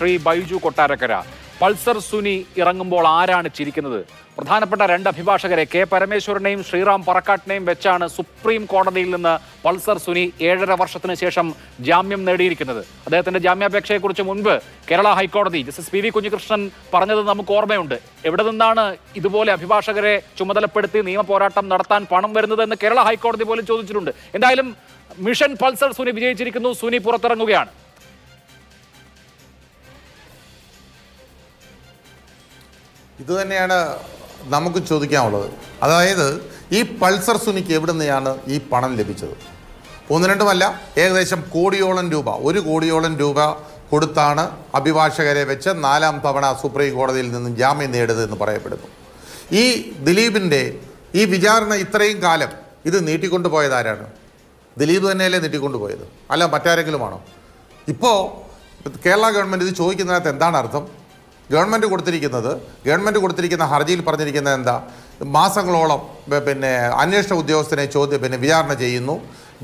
Shri Baiju Kottarakkara Pulsar Suni ഇറങ്ങുമ്പോൾ ആരാണ് ചിരിക്കുന്നത് പ്രധാനപ്പെട്ട രണ്ട് അഭിഭാഷകരെ കെ പരമേശ്വരനെയും ശ്രീറാം പറക്കാട്ടിനെയും വെച്ചാണ് സുപ്രീം കോടതിയിൽ നിന്ന് പൾസർ സുനി ഏഴര വർഷത്തിന് ശേഷം ജാമ്യം നേടിയിരിക്കുന്നത് അദ്ദേഹത്തിന്റെ ജാമ്യാപേക്ഷയെക്കുറിച്ച് മുൻപ് കേരള ഹൈക്കോടതി ജസ്റ്റിസ് പി വി കുഞ്ഞികൃഷ്ണൻ പറഞ്ഞത് നമുക്ക് ഓർമ്മയുണ്ട് എവിടെ നിന്നാണ് ഇതുപോലെ അഭിഭാഷകരെ ചുമതലപ്പെടുത്തി നിയമപോരാട്ടം നടത്താൻ പണം വരുന്നത് എന്ന് കേരള ഹൈക്കോടതി പോലും ചോദിച്ചിട്ടുണ്ട് എന്തായാലും മിഷൻ പൾസർ സുനി വിജയിച്ചിരിക്കുന്നു സുനി പുറത്തിറങ്ങുകയാണ് ഇതുതന്നെയാണ് നമുക്ക് ചോദിക്കാനുള്ളത് അതായത് ഈ പൾസർ സുനിക്ക് എവിടെ നിന്നാണ് ഈ പണം ലഭിച്ചത് ഒന്ന് രണ്ടുമല്ല ഏകദേശം കോടിയോളം രൂപ ഒരു കോടിയോളം രൂപ കൊടുത്താണ് അഭിഭാഷകരെ വെച്ച് നാലാം തവണ സുപ്രീം കോടതിയിൽ നിന്നും ജാമ്യം നേടതെന്ന് പറയപ്പെടുന്നു ഈ ദിലീപിൻ്റെ ഈ വിചാരണ ഇത്രയും കാലം ഇത് നീട്ടിക്കൊണ്ടുപോയത് ആരാണ് ദിലീപ് തന്നെയല്ലേ നീട്ടിക്കൊണ്ടുപോയത് അല്ല മറ്റാരെങ്കിലുമാണോ ഇപ്പോൾ കേരള ഗവൺമെൻറ് ഇത് ചോദിക്കുന്നതിനകത്ത് എന്താണ് അർത്ഥം ഗവൺമെൻറ് കൊടുത്തിരിക്കുന്നത് ഗവൺമെൻറ് കൊടുത്തിരിക്കുന്ന ഹർജിയിൽ പറഞ്ഞിരിക്കുന്നത് എന്താ മാസങ്ങളോളം പിന്നെ അന്വേഷണ ഉദ്യോഗസ്ഥനെ ചോദ്യം പിന്നെ വിചാരണ ചെയ്യുന്നു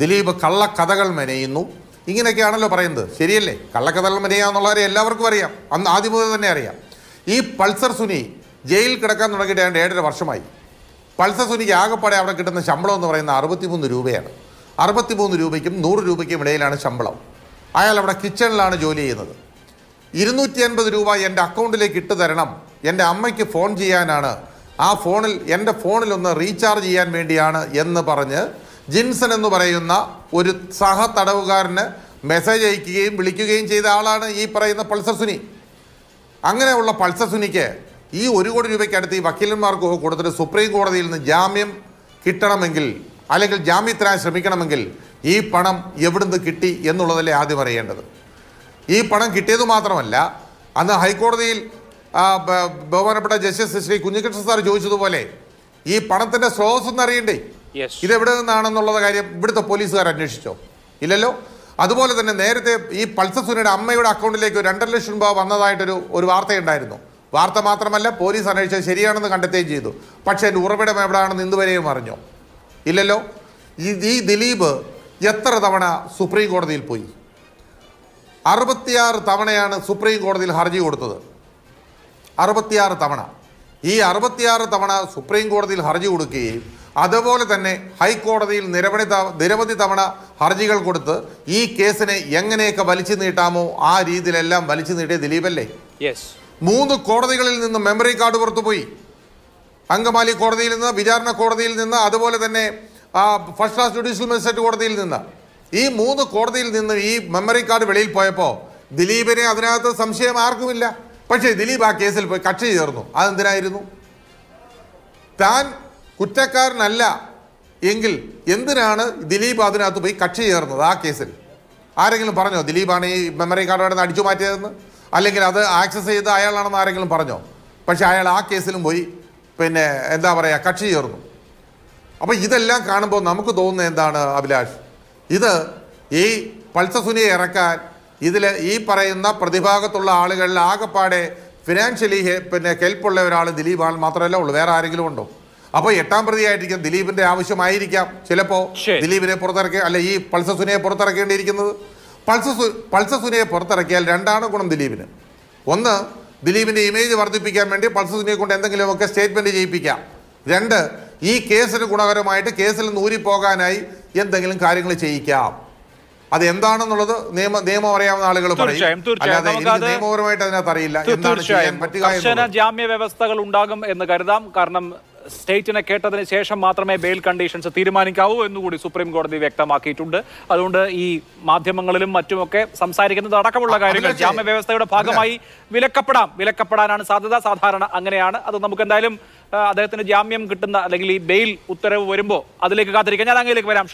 ദിലീപ് കള്ളക്കഥകൾ മെനയുന്നു ഇങ്ങനെയൊക്കെയാണല്ലോ പറയുന്നത് ശരിയല്ലേ കള്ളക്കഥകൾ മെനയാന്നുള്ളവരെ എല്ലാവർക്കും അറിയാം അന്ന് ആദ്യം മുതൽ തന്നെ അറിയാം ഈ പൾസർ സുനി ജയിലിൽ കിടക്കാൻ തുടങ്ങിയിട്ട് ഏഴര വർഷമായി പൾസർ സുനിക്ക് ആകെപ്പാടെ അവിടെ കിട്ടുന്ന ശമ്പളം എന്ന് പറയുന്ന അറുപത്തിമൂന്ന് രൂപയാണ് അറുപത്തിമൂന്ന് രൂപയ്ക്കും നൂറ് രൂപയ്ക്കും ഇടയിലാണ് ശമ്പളം അയാൾ അവിടെ കിച്ചണിലാണ് ജോലി ചെയ്യുന്നത് ഇരുന്നൂറ്റി അൻപത് രൂപ എൻ്റെ അക്കൗണ്ടിലേക്ക് ഇട്ട് തരണം എൻ്റെ അമ്മയ്ക്ക് ഫോൺ ചെയ്യാനാണ് ആ ഫോണിൽ എൻ്റെ ഫോണിലൊന്ന് റീചാർജ് ചെയ്യാൻ വേണ്ടിയാണ് എന്ന് പറഞ്ഞ് ജിൻസൺ എന്ന് പറയുന്ന ഒരു സഹ തടവുകാരന് മെസ്സേജ് അയക്കുകയും വിളിക്കുകയും ചെയ്ത ആളാണ് ഈ പറയുന്ന പൾസർ സുനി അങ്ങനെയുള്ള പൾസർ സുനിക്ക് ഈ ഒരു കോടി രൂപയ്ക്കടുത്ത് ഈ വക്കീലന്മാർക്ക് കൊടുത്തിട്ട് സുപ്രീം കോടതിയിൽ നിന്ന് ജാമ്യം കിട്ടണമെങ്കിൽ അല്ലെങ്കിൽ ജാമ്യത്തിനായി ശ്രമിക്കണമെങ്കിൽ ഈ പണം എവിടുന്ന് കിട്ടി എന്നുള്ളതല്ലേ ആദ്യം അറിയേണ്ടത് ഈ പണം കിട്ടിയത് മാത്രമല്ല അന്ന് ഹൈക്കോടതിയിൽ ബഹുമാനപ്പെട്ട ജസ്റ്റിസ് ശ്രീ കുഞ്ഞികൃഷ്ണൻ സാർ ചോദിച്ചതുപോലെ ഈ പണത്തിന്റെ സ്രോതസ് എന്ന് അറിയണ്ടേ ഇത് എവിടെ നിന്നാണെന്നുള്ളത് കാര്യം ഇവിടുത്തെ പോലീസുകാർ അന്വേഷിച്ചോ ഇല്ലല്ലോ അതുപോലെ തന്നെ നേരത്തെ ഈ പൾസസുനയുടെ അമ്മയുടെ അക്കൗണ്ടിലേക്ക് രണ്ടര ലക്ഷം രൂപ വന്നതായിട്ടൊരു ഒരു വാർത്തയുണ്ടായിരുന്നു വാർത്ത മാത്രമല്ല പോലീസ് അന്വേഷിച്ചത് ശരിയാണെന്ന് കണ്ടെത്തുകയും ചെയ്തു പക്ഷേ എൻ്റെ ഉറവിടം എവിടെയാണെന്ന് ഇന്നുവരെയും അറിഞ്ഞോ ഇല്ലല്ലോ ഈ ദിലീപ് എത്ര തവണ സുപ്രീം കോടതിയിൽ പോയി അറുപത്തിയാറ് തവണയാണ് സുപ്രീം കോടതിയിൽ ഹർജി കൊടുത്തത് അറുപത്തിയാറ് തവണ ഈ അറുപത്തിയാറ് തവണ സുപ്രീം കോടതിയിൽ ഹർജി കൊടുക്കുകയും അതുപോലെ തന്നെ ഹൈക്കോടതിയിൽ നിരവധി നിരവധി തവണ ഹർജികൾ കൊടുത്ത് ഈ കേസിനെ എങ്ങനെയൊക്കെ വലിച്ചു നീട്ടാമോ ആ രീതിയിലെല്ലാം വലിച്ചു നീട്ടിയ ദിലീപല്ലേ മൂന്ന് കോടതികളിൽ നിന്ന് മെമ്മറി കാർഡ് പുറത്തുപോയി അങ്കമാലി കോടതിയിൽ നിന്ന് വിചാരണ കോടതിയിൽ നിന്ന് അതുപോലെ തന്നെ ഫസ്റ്റ് ക്ലാസ് ജുഡീഷ്യൽ മജിസ്ട്രേറ്റ് കോടതിയിൽ നിന്ന് ഈ മൂന്ന് കോടതിയിൽ നിന്ന് ഈ മെമ്മറി കാർഡ് വെളിയിൽ പോയപ്പോൾ ദിലീപിനെ അതിനകത്ത് സംശയം ആർക്കുമില്ല പക്ഷേ ദിലീപ് ആ കേസിൽ പോയി കക്ഷി ചേർന്നു അതെന്തിനായിരുന്നു താൻ കുറ്റക്കാരനല്ല എങ്കിൽ എന്തിനാണ് ദിലീപ് അതിനകത്ത് പോയി കക്ഷി ചേർന്നത് ആ കേസിൽ ആരെങ്കിലും പറഞ്ഞോ ദിലീപാണ് ഈ മെമ്മറി കാർഡ് വേണമെന്ന് അടിച്ചു മാറ്റിയതെന്ന് അല്ലെങ്കിൽ അത് ആക്സസ് ചെയ്ത് അയാളാണെന്ന് ആരെങ്കിലും പറഞ്ഞോ പക്ഷേ അയാൾ ആ കേസിലും പോയി പിന്നെ എന്താ പറയുക കക്ഷി ചേർന്നു അപ്പോൾ ഇതെല്ലാം കാണുമ്പോൾ നമുക്ക് തോന്നുന്നത് എന്താണ് അഭിലാഷ് ഇത് ഈ പൾസസുനി ഇറക്കാൻ ഇതിൽ ഈ പറയുന്ന പ്രതിഭാഗത്തുള്ള ആളുകളിൽ ആകെപ്പാടെ ഫിനാൻഷ്യലി പിന്നെ ഹെൽപ്പുള്ള ഒരാൾ ദിലീപാണ് മാത്രമല്ല ഉള്ളൂ വേറെ ആരെങ്കിലും ഉണ്ടോ അപ്പോൾ എട്ടാം പ്രതിയായിട്ടിരിക്കും ദിലീപിൻ്റെ ആവശ്യമായിരിക്കാം ചിലപ്പോൾ ദിലീപിനെ പുറത്തിറക്കി അല്ല ഈ പൾസസുനിയെ പുറത്തിറക്കേണ്ടിയിരിക്കുന്നത് പൾസസു പൾസസുനിയെ പുറത്തിറക്കിയാൽ രണ്ടാണ് ഗുണം ദിലീപിന് ഒന്ന് ദിലീപിൻ്റെ ഇമേജ് വർദ്ധിപ്പിക്കാൻ വേണ്ടി പൾസസുനിയെ കൊണ്ട് എന്തെങ്കിലുമൊക്കെ സ്റ്റേറ്റ്മെന്റ് ചെയ്യിപ്പിക്കാം രണ്ട് ഈ കേസിന് ഗുണകരമായിട്ട് കേസിൽ നിന്ന് ഊരിപ്പോകാനായി എന്തെങ്കിലും കാര്യങ്ങൾ ചെയ്യിക്കാം അത് എന്താണെന്നുള്ളത് നിയമ നിയമം അറിയാവുന്ന ആളുകൾ പറയും അല്ലാതെ നിയമപരമായിട്ട് അറിയില്ല ജാമ്യ വ്യവസ്ഥകൾ ഉണ്ടാകും എന്ന് കരുതാം കാരണം സ്റ്റേറ്റിനെ കേട്ടതിന് ശേഷം മാത്രമേ ബെയിൽ കണ്ടീഷൻസ് തീരുമാനിക്കാവൂ എന്നുകൂടി സുപ്രീം കോടതി വ്യക്തമാക്കിയിട്ടുണ്ട് അതുകൊണ്ട് ഈ മാധ്യമങ്ങളിലും മറ്റുമൊക്കെ സംസാരിക്കുന്നത് അടക്കമുള്ള കാര്യങ്ങൾ ജാമ്യ വ്യവസ്ഥയുടെ ഭാഗമായി വിലക്കപ്പെടാം വിലക്കപ്പെടാനാണ് സാധ്യത സാധാരണ അങ്ങനെയാണ് അത് നമുക്ക് എന്തായാലും അദ്ദേഹത്തിന് ജാമ്യം കിട്ടുന്ന അല്ലെങ്കിൽ ഈ ബെയിൽ ഉത്തരവ് വരുമ്പോൾ അതിലേക്ക് കാത്തിരിക്കാം ഞാൻ അങ്ങേലേക്ക് വരാം